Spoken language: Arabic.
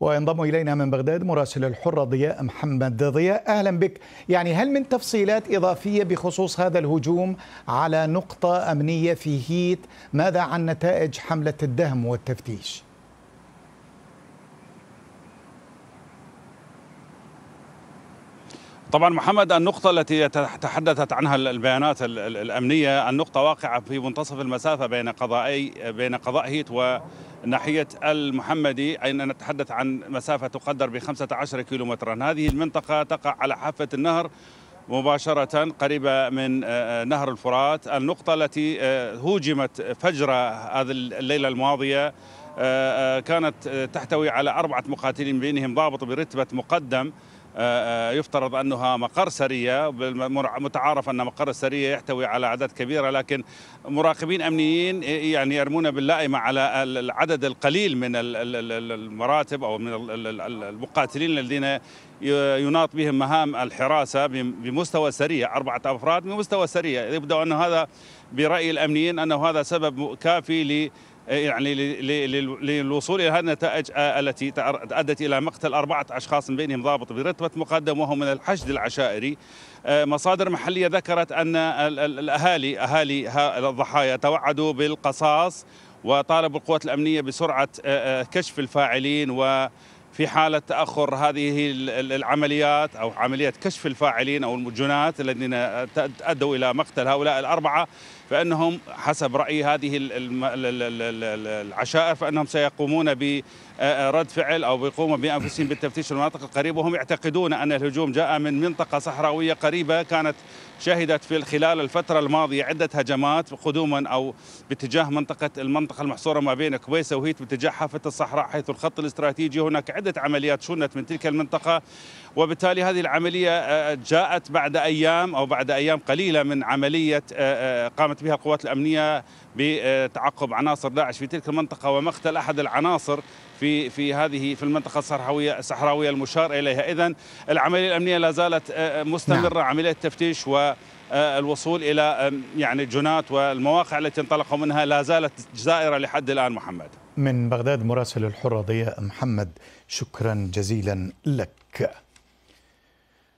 وينضم إلينا من بغداد مراسل الحرة ضياء محمد ضياء أهلا بك يعني هل من تفصيلات إضافية بخصوص هذا الهجوم على نقطة أمنية في هيت ماذا عن نتائج حملة الدهم والتفتيش؟ طبعا محمد النقطة التي تحدثت عنها البيانات الأمنية النقطة واقعة في منتصف المسافة بين قضائي بين قضاء هيت وناحية المحمدي أين نتحدث عن مسافة تقدر ب 15 كيلومترا هذه المنطقة تقع على حافة النهر مباشرة قريبة من آه، آه، نهر الفرات النقطة التي آه، هوجمت فجر هذه الليلة الماضية كانت تحتوي على أربعة مقاتلين بينهم ضابط برتبة مقدم آه، آه، يفترض انها مقر سريه متعارف ان مقر السريه يحتوي على اعداد كبيره لكن مراقبين امنيين يعني يرمون باللائمه على العدد القليل من المراتب او من المقاتلين الذين يناط بهم مهام الحراسه بمستوى سريه اربعه افراد بمستوى سريه يبدو ان هذا براي الامنيين انه هذا سبب كافي إيه، يعني للوصول إلى هذه النتائج آه، التي أدت إلى مقتل أربعة أشخاص من بينهم ضابط برتبة مقدم وهم من الحشد العشائري آه، مصادر محلية ذكرت أن الأهالي أهالي الضحايا توعدوا بالقصاص وطالبوا القوات الأمنية بسرعة آه، كشف الفاعلين و في حالة تأخر هذه العمليات أو عملية كشف الفاعلين أو المجنات الذين أدوا إلى مقتل هؤلاء الأربعة فانهم حسب رأي هذه العشائر فانهم سيقومون برد فعل او بيقوموا بانفسهم بالتفتيش المناطق القريبه وهم يعتقدون ان الهجوم جاء من منطقه صحراويه قريبه كانت شهدت في خلال الفترة الماضية عدة هجمات قدوما أو باتجاه منطقة المنطقة المحصورة ما بين كويسة وهيت باتجاه حافة الصحراء حيث الخط الاستراتيجي هناك عدة عمليات شنت من تلك المنطقة وبالتالي هذه العملية آه، آه، جاءت بعد أيام أو بعد أيام قليلة من عملية آه، قامت بها القوات الأمنية بتعقب عناصر داعش في تلك المنطقة ومقتل أحد العناصر في في هذه في المنطقه الصحراويه الصحراويه المشار اليها اذا العمليه الامنيه لا زالت مستمره نعم. عمليه تفتيش و الوصول الى يعني جنات والمواقع التي انطلقوا منها لا زالت جزائره لحد الان محمد. من بغداد مراسل الحره ضياء محمد شكرا جزيلا لك.